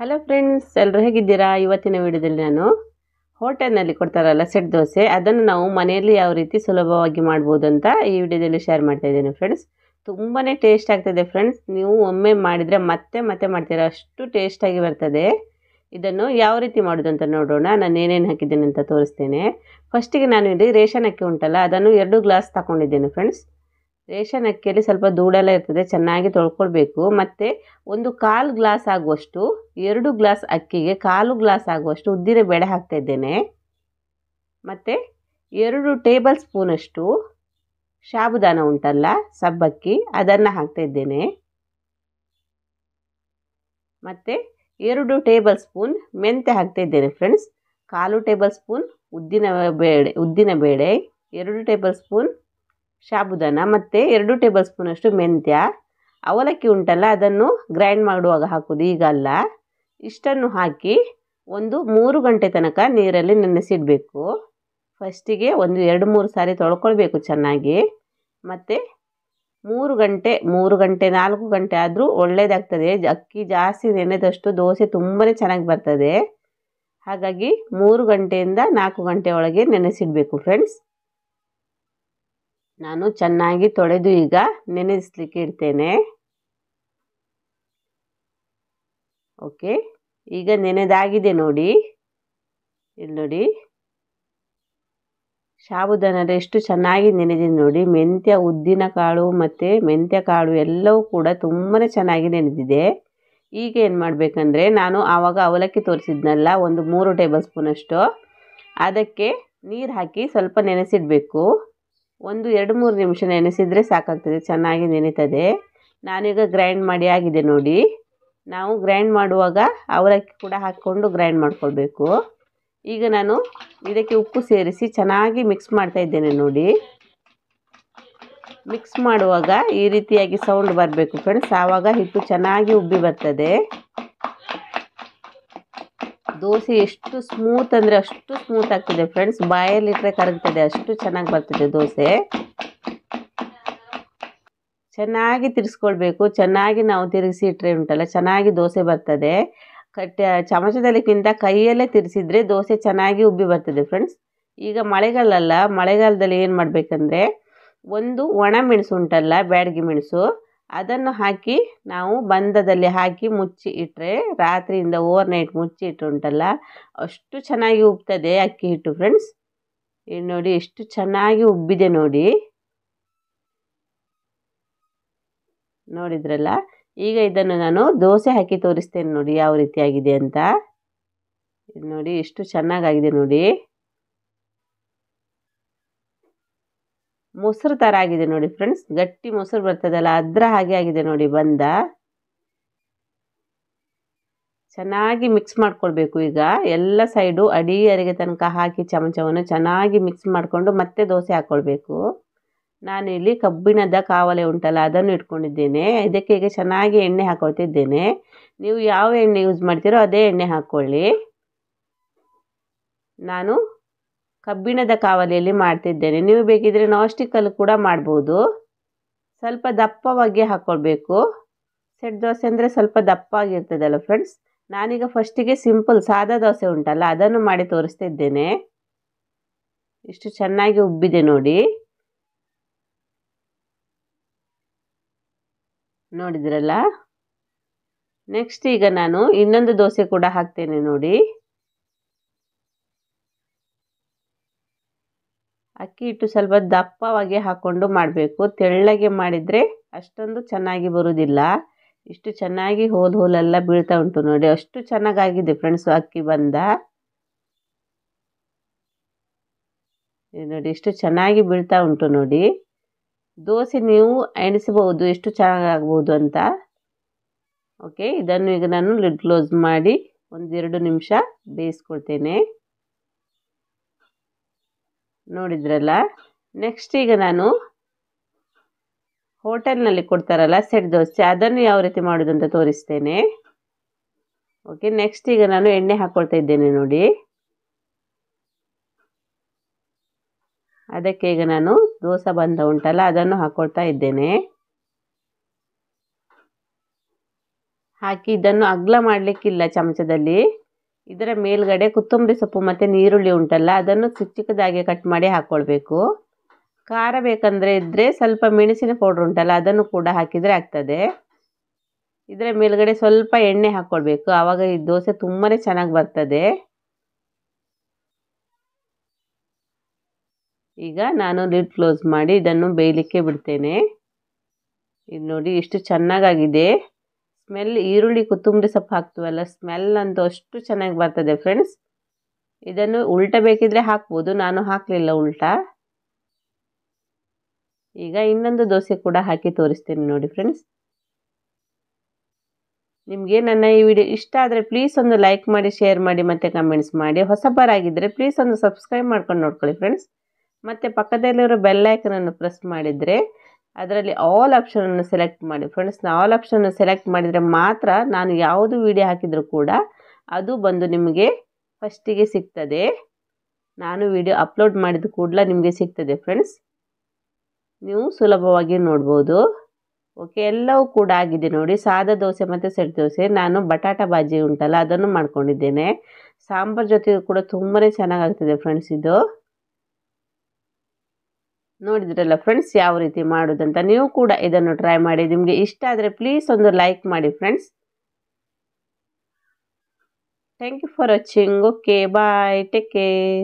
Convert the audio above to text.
hello friends ಎಲ್ಲರೂ ಹೇಗಿದ್ದೀರಾ ಇವತ್ತಿನ ವಿಡಿಯೋದಲ್ಲಿ ನಾನು ಹೋಟೆಲ್ನಲ್ಲಿ ಕೊಡ್ತಾರಲ್ಲ ಸೆಟ್ ದೋಸೆ ಅದನ್ನು ನಾವು ಮನೆಯಲ್ಲಿ ಯಾವ ರೀತಿ ಸುಲಭವಾಗಿ ಮಾಡ್ಬೋದು ಅಂತ ಈ ವಿಡಿಯೋದಲ್ಲಿ ಶೇರ್ ಮಾಡ್ತಾ ಇದ್ದೀನಿ ಫ್ರೆಂಡ್ಸ್ ತುಂಬಾ ಟೇಸ್ಟ್ ಆಗ್ತದೆ ಫ್ರೆಂಡ್ಸ್ ನೀವು ಒಮ್ಮೆ ಮಾಡಿದರೆ ಮತ್ತೆ ಮತ್ತೆ ಮಾಡ್ತೀರಾ ಅಷ್ಟು ಟೇಸ್ಟಾಗಿ ಬರ್ತದೆ ಇದನ್ನು ಯಾವ ರೀತಿ ಮಾಡೋದು ಅಂತ ನೋಡೋಣ ನಾನು ಏನೇನು ಹಾಕಿದ್ದೇನೆ ಅಂತ ತೋರಿಸ್ತೇನೆ ಫಸ್ಟಿಗೆ ನಾನು ಇಲ್ಲಿ ರೇಷನ್ ಅಕ್ಕಿ ಉಂಟಲ್ಲ ಅದನ್ನು ಎರಡು ಗ್ಲಾಸ್ ತಗೊಂಡಿದ್ದೇನೆ ಫ್ರೆಂಡ್ಸ್ ರೇಷನ್ ಅಕ್ಕಿಯಲ್ಲಿ ಸ್ವಲ್ಪ ಧೂಳೆಲ್ಲ ಇರ್ತದೆ ಚೆನ್ನಾಗಿ ತೊಳ್ಕೊಳ್ಬೇಕು ಮತ್ತು ಒಂದು ಕಾಲು ಗ್ಲಾಸ್ ಆಗುವಷ್ಟು ಎರಡು ಗ್ಲಾಸ್ ಅಕ್ಕಿಗೆ ಕಾಲು ಗ್ಲಾಸ್ ಆಗುವಷ್ಟು ಉದ್ದಿನ ಬೇಳೆ ಹಾಕ್ತಾಯಿದ್ದೇನೆ ಮತ್ತು ಎರಡು ಟೇಬಲ್ ಸ್ಪೂನಷ್ಟು ಶಾಬುದಾನ ಉಂಟಲ್ಲ ಸಬ್ಬಕ್ಕಿ ಅದನ್ನು ಇದ್ದೇನೆ ಮತ್ತು ಎರಡು ಟೇಬಲ್ ಸ್ಪೂನ್ ಮೆಂತೆ ಇದ್ದೇನೆ ಫ್ರೆಂಡ್ಸ್ ಕಾಲು ಟೇಬಲ್ ಸ್ಪೂನ್ ಉದ್ದಿನ ಬೇಳೆ ಉದ್ದಿನ ಬೇಳೆ ಎರಡು ಟೇಬಲ್ ಸ್ಪೂನ್ ಸಾಬುದಾನ ಮತ್ತು ಎರಡು ಟೇಬಲ್ ಸ್ಪೂನಷ್ಟು ಮೆಂತ್ಯ ಅವಲಕ್ಕಿ ಉಂಟಲ್ಲ ಅದನ್ನು ಗ್ರೈಂಡ್ ಮಾಡುವಾಗ ಹಾಕೋದು ಈಗ ಅಲ್ಲ ಇಷ್ಟನ್ನು ಹಾಕಿ ಒಂದು ಮೂರು ಗಂಟೆ ತನಕ ನೀರಲ್ಲಿ ನೆನೆಸಿಡಬೇಕು ಫಸ್ಟಿಗೆ ಒಂದು ಎರಡು ಮೂರು ಸಾರಿ ತೊಳ್ಕೊಳ್ಬೇಕು ಚೆನ್ನಾಗಿ ಮತ್ತು ಮೂರು ಗಂಟೆ ಮೂರು ಗಂಟೆ ನಾಲ್ಕು ಗಂಟೆ ಆದರೂ ಒಳ್ಳೆಯದಾಗ್ತದೆ ಅಕ್ಕಿ ಜಾಸ್ತಿ ನೆನೆದಷ್ಟು ದೋಸೆ ತುಂಬಾ ಚೆನ್ನಾಗಿ ಬರ್ತದೆ ಹಾಗಾಗಿ ಮೂರು ಗಂಟೆಯಿಂದ ನಾಲ್ಕು ಗಂಟೆ ಒಳಗೆ ನೆನೆಸಿಡಬೇಕು ಫ್ರೆಂಡ್ಸ್ ನಾನು ಚೆನ್ನಾಗಿ ತೊಳೆದು ಈಗ ನೆನೆಸ್ಲಿಕ್ಕೆ ಇಡ್ತೇನೆ ಓಕೆ ಈಗ ನೆನೆದಾಗಿದೆ ನೋಡಿ ಇಲ್ಲಿ ನೋಡಿ ಸಾಬುದಾನ ಎಷ್ಟು ಚೆನ್ನಾಗಿ ನೆನೆದಿದೆ ನೋಡಿ ಮೆಂತ್ಯ ಉದ್ದಿನ ಕಾಳು ಮತ್ತು ಮೆಂತ್ಯ ಕಾಳು ಎಲ್ಲವೂ ಕೂಡ ತುಂಬಾ ಚೆನ್ನಾಗಿ ನೆನೆದಿದೆ ಈಗ ಏನು ಮಾಡಬೇಕಂದ್ರೆ ನಾನು ಆವಾಗ ಅವಲಕ್ಕಿ ತೋರಿಸಿದ್ನಲ್ಲ ಒಂದು ಮೂರು ಟೇಬಲ್ ಸ್ಪೂನಷ್ಟು ಅದಕ್ಕೆ ನೀರು ಹಾಕಿ ಸ್ವಲ್ಪ ನೆನೆಸಿಡಬೇಕು ಒಂದು ಎರಡು ಮೂರು ನಿಮಿಷ ನೆನೆಸಿದರೆ ಸಾಕಾಗ್ತದೆ ಚೆನ್ನಾಗಿ ನೆನೀತದೆ ನಾನೀಗ ಗ್ರೈಂಡ್ ಮಾಡಿ ಆಗಿದೆ ನೋಡಿ ನಾವು ಗ್ರೈಂಡ್ ಮಾಡುವಾಗ ಅವಲಕ್ಕಿ ಕೂಡ ಹಾಕ್ಕೊಂಡು ಗ್ರೈಂಡ್ ಮಾಡ್ಕೊಳ್ಬೇಕು ಈಗ ನಾನು ಇದಕ್ಕೆ ಉಪ್ಪು ಸೇರಿಸಿ ಚೆನ್ನಾಗಿ ಮಿಕ್ಸ್ ಮಾಡ್ತಾ ಇದ್ದೇನೆ ನೋಡಿ ಮಿಕ್ಸ್ ಮಾಡುವಾಗ ಈ ರೀತಿಯಾಗಿ ಸೌಂಡ್ ಬರಬೇಕು ಫ್ರೆಂಡ್ಸ್ ಆವಾಗ ಹಿಟ್ಟು ಚೆನ್ನಾಗಿ ಉಬ್ಬಿ ಬರ್ತದೆ ದೋಸೆ ಎಷ್ಟು ಸ್ಮೂತ್ ಅಂದರೆ ಅಷ್ಟು ಸ್ಮೂತ್ ಆಗ್ತದೆ ಫ್ರೆಂಡ್ಸ್ ಬಾಯಲ್ಲಿಟ್ಟರೆ ಕರಗ್ತದೆ ಅಷ್ಟು ಚೆನ್ನಾಗಿ ಬರ್ತದೆ ದೋಸೆ ಚೆನ್ನಾಗಿ ತಿರ್ಸ್ಕೊಳ್ಬೇಕು ಚೆನ್ನಾಗಿ ನಾವು ತಿರುಗಿಸಿ ಇಟ್ಟರೆ ಉಂಟಲ್ಲ ಚೆನ್ನಾಗಿ ದೋಸೆ ಬರ್ತದೆ ಕಟ್ಟ ಚಮಚದಲ್ಲಿಕ್ಕಿಂತ ಕೈಯಲ್ಲೇ ತಿರ್ಸಿದ್ರೆ ದೋಸೆ ಚೆನ್ನಾಗಿ ಉಬ್ಬಿ ಬರ್ತದೆ ಫ್ರೆಂಡ್ಸ್ ಈಗ ಮಳೆಗಾಲಲ್ಲ ಮಳೆಗಾಲದಲ್ಲಿ ಏನು ಮಾಡಬೇಕಂದ್ರೆ ಒಂದು ಒಣ ಮೆಣಸು ಉಂಟಲ್ಲ ಬ್ಯಾಡಗಿ ಮೆಣಸು ಅದನ್ನು ಹಾಕಿ ನಾವು ಬಂಧದಲ್ಲಿ ಹಾಕಿ ಮುಚ್ಚಿ ಇಟ್ಟರೆ ರಾತ್ರಿಯಿಂದ ಓವರ್ ನೈಟ್ ಮುಚ್ಚಿ ಉಂಟಲ್ಲ ಅಷ್ಟು ಚೆನ್ನಾಗಿ ಉಬ್ತದೆ ಅಕ್ಕಿ ಹಿಟ್ಟು ಫ್ರೆಂಡ್ಸ್ ಇಲ್ಲಿ ನೋಡಿ ಎಷ್ಟು ಚೆನ್ನಾಗಿ ಉಬ್ಬಿದೆ ನೋಡಿ ನೋಡಿದ್ರಲ್ಲ ಈಗ ಇದನ್ನು ನಾನು ದೋಸೆ ಹಾಕಿ ತೋರಿಸ್ತೇನೆ ನೋಡಿ ಯಾವ ರೀತಿ ಆಗಿದೆ ಅಂತ ನೋಡಿ ಎಷ್ಟು ಚೆನ್ನಾಗಾಗಿದೆ ನೋಡಿ ಮೊಸರು ಥರ ಆಗಿದೆ ನೋಡಿ ಫ್ರೆಂಡ್ಸ್ ಗಟ್ಟಿ ಮೊಸರು ಬರ್ತದಲ್ಲ ಅದರ ಹಾಗೆ ಆಗಿದೆ ನೋಡಿ ಬಂದ ಚೆನ್ನಾಗಿ ಮಿಕ್ಸ್ ಮಾಡ್ಕೊಳ್ಬೇಕು ಈಗ ಎಲ್ಲ ಸೈಡು ಅಡಿ ಅರಿಗೆ ತನಕ ಹಾಕಿ ಚಮಚವನ್ನು ಚೆನ್ನಾಗಿ ಮಿಕ್ಸ್ ಮಾಡಿಕೊಂಡು ಮತ್ತೆ ದೋಸೆ ಹಾಕ್ಕೊಳ್ಬೇಕು ನಾನು ಇಲ್ಲಿ ಕಬ್ಬಿಣದ ಕಾವಲೆ ಉಂಟಲ್ಲ ಅದನ್ನು ಇಟ್ಕೊಂಡಿದ್ದೇನೆ ಇದಕ್ಕೆ ಈಗ ಚೆನ್ನಾಗಿ ಎಣ್ಣೆ ಹಾಕೊಳ್ತಿದ್ದೇನೆ ನೀವು ಯಾವ ಎಣ್ಣೆ ಯೂಸ್ ಮಾಡ್ತೀರೋ ಅದೇ ಎಣ್ಣೆ ಹಾಕ್ಕೊಳ್ಳಿ ನಾನು ಕಬ್ಬಿಣದ ಕಾವಲಿಯಲ್ಲಿ ಮಾಡ್ತಿದ್ದೇನೆ ನೀವು ಬೇಕಿದ್ದರೆ ಸ್ಟಿಕ್ಕಲ್ಲಿ ಕೂಡ ಮಾಡ್ಬೋದು ಸ್ವಲ್ಪ ದಪ್ಪವಾಗಿ ಹಾಕ್ಕೊಳ್ಬೇಕು ಸೆಟ್ ದೋಸೆ ಅಂದರೆ ಸ್ವಲ್ಪ ದಪ್ಪ ಆಗಿರ್ತದಲ್ಲ ಫ್ರೆಂಡ್ಸ್ ನಾನೀಗ ಫಸ್ಟಿಗೆ ಸಿಂಪಲ್ ಸಾದಾ ದೋಸೆ ಉಂಟಲ್ಲ ಅದನ್ನು ಮಾಡಿ ತೋರಿಸ್ತಿದ್ದೇನೆ ಇಷ್ಟು ಚೆನ್ನಾಗಿ ಉಬ್ಬಿದೆ ನೋಡಿ ನೋಡಿದ್ರಲ್ಲ ನೆಕ್ಸ್ಟ್ ಈಗ ನಾನು ಇನ್ನೊಂದು ದೋಸೆ ಕೂಡ ಹಾಕ್ತೇನೆ ನೋಡಿ ಅಕ್ಕಿ ಹಿಟ್ಟು ಸ್ವಲ್ಪ ದಪ್ಪವಾಗಿ ಹಾಕ್ಕೊಂಡು ಮಾಡಬೇಕು ತೆಳ್ಳಗೆ ಮಾಡಿದರೆ ಅಷ್ಟೊಂದು ಚೆನ್ನಾಗಿ ಬರುವುದಿಲ್ಲ ಇಷ್ಟು ಚೆನ್ನಾಗಿ ಹೋಲ್ ಹೋಲೆಲ್ಲ ಬೀಳ್ತಾ ಉಂಟು ನೋಡಿ ಅಷ್ಟು ಚೆನ್ನಾಗಾಗಿದೆ ಫ್ರೆಂಡ್ಸು ಅಕ್ಕಿ ಬಂದ ನೋಡಿ ಇಷ್ಟು ಚೆನ್ನಾಗಿ ಬೀಳ್ತಾ ಉಂಟು ನೋಡಿ ದೋಸೆ ನೀವು ಎಣಿಸಬಹುದು ಎಷ್ಟು ಚೆನ್ನಾಗಾಗ್ಬೋದು ಅಂತ ಓಕೆ ಇದನ್ನು ಈಗ ನಾನು ಲಿಡ್ ಕ್ಲೋಸ್ ಮಾಡಿ ಒಂದೆರಡು ನಿಮಿಷ ಬೇಯಿಸ್ಕೊಳ್ತೇನೆ ನೋಡಿದ್ರಲ್ಲ ನೆಕ್ಸ್ಟ್ ಈಗ ನಾನು ಹೋಟೆಲ್ನಲ್ಲಿ ಕೊಡ್ತಾರಲ್ಲ ಸೆಟ್ ದೋಸೆ ಅದನ್ನು ಯಾವ ರೀತಿ ಮಾಡೋದು ಅಂತ ತೋರಿಸ್ತೇನೆ ಓಕೆ ನೆಕ್ಸ್ಟ್ ಈಗ ನಾನು ಎಣ್ಣೆ ಹಾಕ್ಕೊಳ್ತಾ ಇದ್ದೇನೆ ನೋಡಿ ಅದಕ್ಕೆ ಈಗ ನಾನು ದೋಸೆ ಬಂದ ಉಂಟಲ್ಲ ಅದನ್ನು ಹಾಕ್ಕೊಳ್ತಾ ಇದ್ದೇನೆ ಹಾಕಿ ಇದನ್ನು ಅಗ್ಲ ಮಾಡಲಿಕ್ಕಿಲ್ಲ ಚಮಚದಲ್ಲಿ ಇದರ ಮೇಲ್ಗಡೆ ಕೊತ್ತಂಬರಿ ಸೊಪ್ಪು ಮತ್ತು ನೀರುಳ್ಳಿ ಉಂಟಲ್ಲ ಅದನ್ನು ಚಿಕ್ಕ ಚಿಕ್ಕದಾಗಿ ಕಟ್ ಮಾಡಿ ಹಾಕ್ಕೊಳ್ಬೇಕು ಖಾರ ಬೇಕಂದರೆ ಇದ್ದರೆ ಸ್ವಲ್ಪ ಮೆಣಸಿನ ಪೌಡ್ರ್ ಉಂಟಲ್ಲ ಅದನ್ನು ಕೂಡ ಹಾಕಿದರೆ ಆಗ್ತದೆ ಇದರ ಮೇಲ್ಗಡೆ ಸ್ವಲ್ಪ ಎಣ್ಣೆ ಹಾಕ್ಕೊಳ್ಬೇಕು ಆವಾಗ ಈ ದೋಸೆ ತುಂಬಾ ಚೆನ್ನಾಗಿ ಬರ್ತದೆ ಈಗ ನಾನು ಲಿಡ್ ಕ್ಲೋಸ್ ಮಾಡಿ ಇದನ್ನು ಬೇಯಲಿಕ್ಕೆ ಬಿಡ್ತೇನೆ ಇದು ನೋಡಿ ಎಷ್ಟು ಚೆನ್ನಾಗಾಗಿದೆ ಸ್ಮೆಲ್ ಈರುಳ್ಳಿ ಕೊತ್ತಂಬರಿ ಸೊಪ್ಪು ಹಾಕ್ತೀವಲ್ಲ ಸ್ಮೆಲ್ ಅಂತೂ ಅಷ್ಟು ಚೆನ್ನಾಗಿ ಬರ್ತದೆ ಫ್ರೆಂಡ್ಸ್ ಇದನ್ನು ಉಲ್ಟ ಬೇಕಿದ್ರೆ ಹಾಕ್ಬೋದು ನಾನು ಹಾಕಲಿಲ್ಲ ಉಲ್ಟ ಈಗ ಇನ್ನೊಂದು ದೋಸೆ ಕೂಡ ಹಾಕಿ ತೋರಿಸ್ತೀನಿ ನೋಡಿ ಫ್ರೆಂಡ್ಸ್ ನಿಮಗೆ ನನ್ನ ಈ ವಿಡಿಯೋ ಇಷ್ಟ ಆದರೆ ಪ್ಲೀಸ್ ಒಂದು ಲೈಕ್ ಮಾಡಿ ಶೇರ್ ಮಾಡಿ ಮತ್ತು ಕಮೆಂಟ್ಸ್ ಮಾಡಿ ಹೊಸಬರಾಗಿದ್ದರೆ ಪ್ಲೀಸ್ ಒಂದು ಸಬ್ಸ್ಕ್ರೈಬ್ ಮಾಡ್ಕೊಂಡು ನೋಡ್ಕೊಳ್ಳಿ ಫ್ರೆಂಡ್ಸ್ ಮತ್ತು ಪಕ್ಕದಲ್ಲಿರೋ ಬೆಲ್ಲೈಕನನ್ನು ಪ್ರೆಸ್ ಮಾಡಿದರೆ ಅದರಲ್ಲಿ ಆಲ್ ಆಪ್ಷನನ್ನು ಸೆಲೆಕ್ಟ್ ಮಾಡಿ ಫ್ರೆಂಡ್ಸ್ ಆಲ್ ಆಪ್ಷನನ್ನು ಸೆಲೆಕ್ಟ್ ಮಾಡಿದರೆ ಮಾತ್ರ ನಾನು ಯಾವುದು ವಿಡಿಯೋ ಹಾಕಿದರೂ ಕೂಡ ಅದು ಬಂದು ನಿಮಗೆ ಫಸ್ಟಿಗೆ ಸಿಗ್ತದೆ ನಾನು ವಿಡಿಯೋ ಅಪ್ಲೋಡ್ ಮಾಡಿದ ಕೂಡಲೇ ನಿಮಗೆ ಸಿಗ್ತದೆ ಫ್ರೆಂಡ್ಸ್ ನೀವು ಸುಲಭವಾಗಿ ನೋಡ್ಬೋದು ಓಕೆ ಎಲ್ಲವೂ ಕೂಡ ಆಗಿದೆ ನೋಡಿ ಸಾದ ದೋಸೆ ಮತ್ತು ಸೆಟ್ ದೋಸೆ ನಾನು ಬಟಾಟ ಬಾಜಿ ಉಂಟಲ್ಲ ಅದನ್ನು ಮಾಡ್ಕೊಂಡಿದ್ದೇನೆ ಸಾಂಬಾರು ಜೊತೆಗೂ ಕೂಡ ತುಂಬಾ ಚೆನ್ನಾಗಾಗ್ತದೆ ಫ್ರೆಂಡ್ಸ್ ಇದು ನೋಡಿದ್ರಲ್ಲ ಫ್ರೆಂಡ್ಸ್ ಯಾವ ರೀತಿ ಮಾಡೋದಂತ ನೀವು ಕೂಡ ಇದನ್ನು ಟ್ರೈ ಮಾಡಿ ನಿಮಗೆ ಇಷ್ಟ ಆದರೆ ಪ್ಲೀಸ್ ಒಂದು ಲೈಕ್ ಮಾಡಿ friends thank you for watching okay bye take care